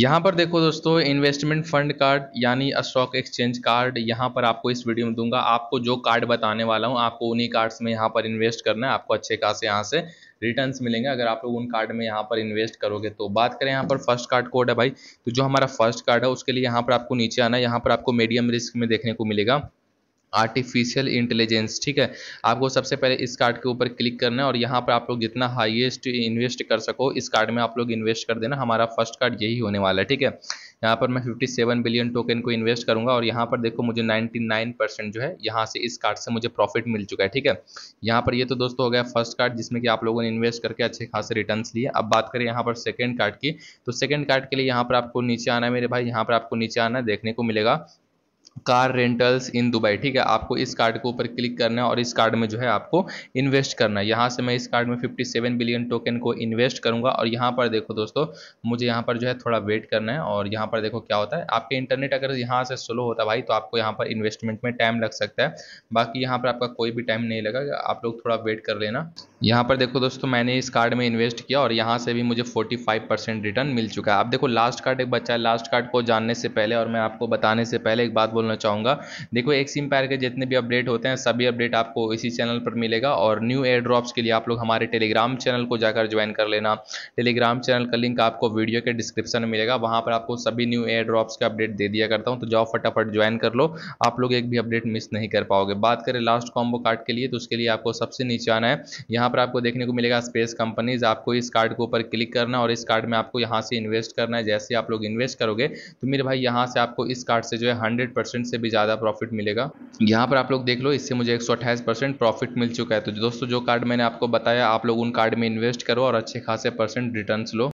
यहाँ पर देखो दोस्तों इन्वेस्टमेंट फंड कार्ड यानी स्टॉक एक्सचेंज कार्ड यहाँ पर आपको इस वीडियो में दूंगा आपको जो कार्ड बताने वाला हूँ आपको उन्हीं कार्ड्स में यहाँ पर इन्वेस्ट करना है आपको अच्छे खासे यहाँ से रिटर्न्स मिलेंगे अगर आप लोग उन कार्ड में यहाँ पर इन्वेस्ट करोगे तो बात करें यहाँ पर फर्स्ट कार्ड कोड है भाई तो जो हमारा फर्स्ट कार्ड है उसके लिए यहाँ पर आपको नीचे आना है यहाँ पर आपको मीडियम रिस्क में देखने को मिलेगा आर्टिफिशियल इंटेलिजेंस ठीक है आपको सबसे पहले इस कार्ड के ऊपर क्लिक करना है और यहाँ पर आप लोग जितना हाईएस्ट इन्वेस्ट कर सको इस कार्ड में आप लोग इन्वेस्ट कर देना हमारा फर्स्ट कार्ड यही होने वाला है ठीक है यहाँ पर मैं 57 बिलियन टोकन को इन्वेस्ट करूँगा और यहाँ पर देखो मुझे 99 परसेंट जो है यहाँ से इस कार्ड से मुझे प्रॉफिट मिल चुका है ठीक है यहाँ पर ये तो दोस्तों हो गया फर्स्ट कार्ड जिसमें कि आप लोगों ने इन्वेस्ट करके अच्छे खासे रिटर्न लिए अब बात करें यहाँ पर सेकेंड कार्ड की तो सेकेंड कार्ड के लिए यहाँ पर आपको नीचे आना है मेरे भाई यहाँ पर आपको नीचे आना देखने को मिलेगा कार रेंटल्स इन दुबई ठीक है आपको इस कार्ड के ऊपर क्लिक करना है और इस कार्ड में जो है आपको इन्वेस्ट करना है यहाँ से मैं इस कार्ड में 57 बिलियन टोकन को इन्वेस्ट करूँगा और यहाँ पर देखो दोस्तों मुझे यहाँ पर जो है थोड़ा वेट करना है और यहाँ पर देखो क्या होता है आपके इंटरनेट अगर यहाँ से स्लो होता भाई तो आपको यहाँ पर इन्वेस्टमेंट में टाइम लग सकता है बाकी यहाँ पर आपका कोई भी टाइम नहीं लगा आप लोग थोड़ा वेट कर लेना यहाँ पर देखो दोस्तों मैंने इस कार्ड में इन्वेस्ट किया और यहाँ से भी मुझे 45 परसेंट रिटर्न मिल चुका है आप देखो लास्ट कार्ड एक बच्चा है लास्ट कार्ड को जानने से पहले और मैं आपको बताने से पहले एक बात बोलना चाहूँगा देखो एक सिम पैर के जितने भी अपडेट होते हैं सभी अपडेट आपको इसी चैनल पर मिलेगा और न्यू एयर ड्रॉप्स के लिए आप लोग हमारे टेलीग्राम चैनल को जाकर ज्वाइन कर लेना टेलीग्राम चैनल का लिंक आपको वीडियो के डिस्क्रिप्शन में मिलेगा वहाँ पर आपको सभी न्यू एयर ड्रॉप्स के अपडेट दे दिया करता हूँ तो जाओ फटाफट ज्वाइन कर लो आप लोग एक भी अपडेट मिस नहीं कर पाओगे बात करें लास्ट कॉम्बो कार्ड के लिए तो उसके लिए आपको सबसे नीचे आना है यहाँ यहाँ पर आपको देखने को मिलेगा स्पेस कंपनीज आपको इस कार्ड के ऊपर क्लिक करना और इस कार्ड में आपको यहाँ से इन्वेस्ट करना है जैसे आप लोग इन्वेस्ट करोगे तो मेरे भाई यहाँ से आपको इस कार्ड से जो है हंड्रेड परसेंट से भी ज़्यादा प्रॉफिट मिलेगा यहाँ पर आप लोग देख लो इससे मुझे एक सौ अट्ठाईस परसेंट प्रॉफिट मिल चुका है तो दोस्तों जो कार्ड मैंने आपको बताया आप लोग उन कार्ड में इन्वेस्ट करो और अच्छे खासे परसेंट रिटर्न लो